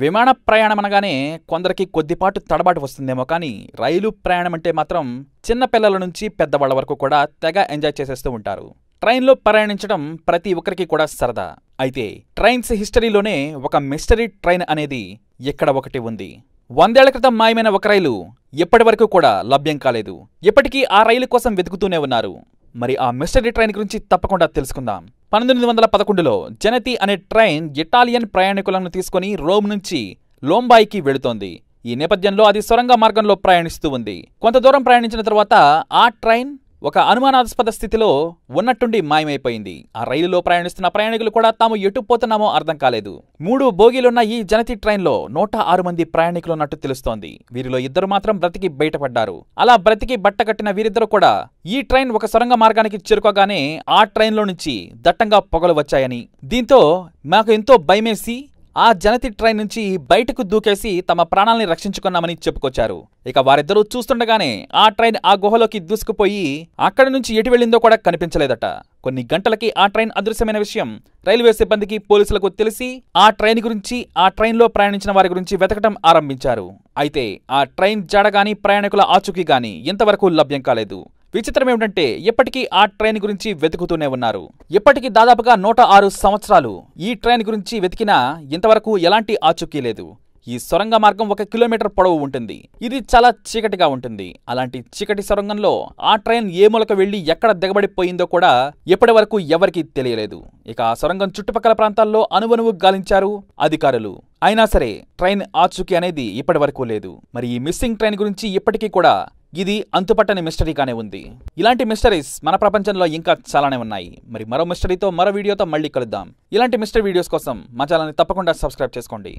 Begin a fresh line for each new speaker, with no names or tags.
విమాన ప్రయాణం అనగానే కొందరికి కొద్దిపాటు తడబాటు వస్తుందేమో కానీ రైలు ప్రయాణం అంటే మాత్రం చిన్న పిల్లల నుంచి పెద్దవాళ్ళ వరకు కూడా తెగ ఎంజాయ్ చేసేస్తూ ఉంటారు ట్రైన్లో ప్రయాణించడం ప్రతి ఒక్కరికి కూడా సరదా అయితే ట్రైన్స్ హిస్టరీలోనే ఒక మిస్టరీ ట్రైన్ అనేది ఇక్కడ ఒకటి ఉంది వందేళ్ల క్రితం మాయమైన ఒక రైలు ఇప్పటి వరకు కూడా లభ్యం కాలేదు ఇప్పటికీ ఆ రైలు కోసం వెతుకుతూనే ఉన్నారు మరి ఆ మిస్టరీ ట్రైన్ గురించి తప్పకుండా తెలుసుకుందాం పంతొమ్మిది వందల పదకొండులో జనతి అనే ట్రైన్ ఇటాలియన్ ప్రయాణికులను తీసుకుని రోమ్ నుంచి లోంబాయికి వెళుతోంది ఈ నేపథ్యంలో అది సొరంగ మార్గంలో ప్రయాణిస్తూ ఉంది కొంత దూరం ప్రయాణించిన తర్వాత ఆ ట్రైన్ ఒక అనుమానాస్పద స్థితిలో ఉన్నట్టుండి మాయమైపోయింది ఆ రైలులో ప్రయాణిస్తున్న ప్రయాణికులు కూడా తాము ఎటు పోతున్నామో అర్థం కాలేదు మూడు బోగీలున్న ఈ జనతి ట్రైన్లో నూట ఆరు మంది ప్రయాణికులున్నట్టు తెలుస్తోంది వీరిలో ఇద్దరు మాత్రం బ్రతికి బయటపడ్డారు అలా బ్రతికి బట్టకట్టిన వీరిద్దరు కూడా ఈ ట్రైన్ ఒక సొరంగ మార్గానికి చేరుకోగానే ఆ ట్రైన్లో నుంచి దట్టంగా పొగలు వచ్చాయని దీంతో మాకు ఎంతో భయమేసి ఆ జనతి ట్రైన్ నుంచి బయటకు దూకేసి తమ ప్రాణాల్ని రక్షించుకున్నామని చెప్పుకొచ్చారు ఇక వారిద్దరూ చూస్తుండగానే ఆ ట్రైన్ ఆ గుహలోకి దూసుకుపోయి అక్కడి నుంచి ఎటు వెళ్ళిందో కూడా కనిపించలేదట కొన్ని గంటలకి ఆ ట్రైన్ అదృశ్యమైన విషయం రైల్వే సిబ్బందికి పోలీసులకు తెలిసి ఆ ట్రైన్ గురించి ఆ ట్రైన్లో ప్రయాణించిన వారి గురించి వెతకటం ఆరంభించారు అయితే ఆ ట్రైన్ జడగాని ప్రయాణికుల ఆచూకీ గాని ఇంతవరకు లభ్యం కాలేదు విచిత్రం ఏమిటంటే ఇప్పటికీ ఆ ట్రైన్ గురించి వెతుకుతూనే ఉన్నారు ఇప్పటికీ దాదాపుగా నూట ఆరు సంవత్సరాలు ఈ ట్రైన్ గురించి వెతికినా ఇంతవరకు ఎలాంటి ఆచూకీ లేదు ఈ సొరంగ మార్గం ఒక కిలోమీటర్ పొడవు ఉంటుంది ఇది చాలా చీకటిగా ఉంటుంది అలాంటి చీకటి సొరంగంలో ఆ ట్రైన్ ఏ మూలక వెళ్లి ఎక్కడ దిగబడిపోయిందో కూడా ఇప్పటి వరకు ఎవరికీ తెలియలేదు ఇక ఆ సొరంగం చుట్టుపక్కల ప్రాంతాల్లో అనువనువు గాలించారు అధికారులు అయినా సరే ట్రైన్ ఆచూకీ అనేది ఇప్పటి వరకు లేదు మరి ఈ మిస్సింగ్ ట్రైన్ గురించి ఇప్పటికీ కూడా ఇది అంతుపట్టని మిస్టరీగానే ఉంది ఇలాంటి మిస్టరీస్ మన ప్రపంచంలో ఇంకా చాలానే ఉన్నాయి మరి మరో మిస్టరీతో మరో వీడియోతో మళ్ళీ కలుద్దాం ఇలాంటి మిస్టరీ వీడియోస్ కోసం మా ఛానల్ని తప్పకుండా సబ్స్క్రైబ్ చేసుకోండి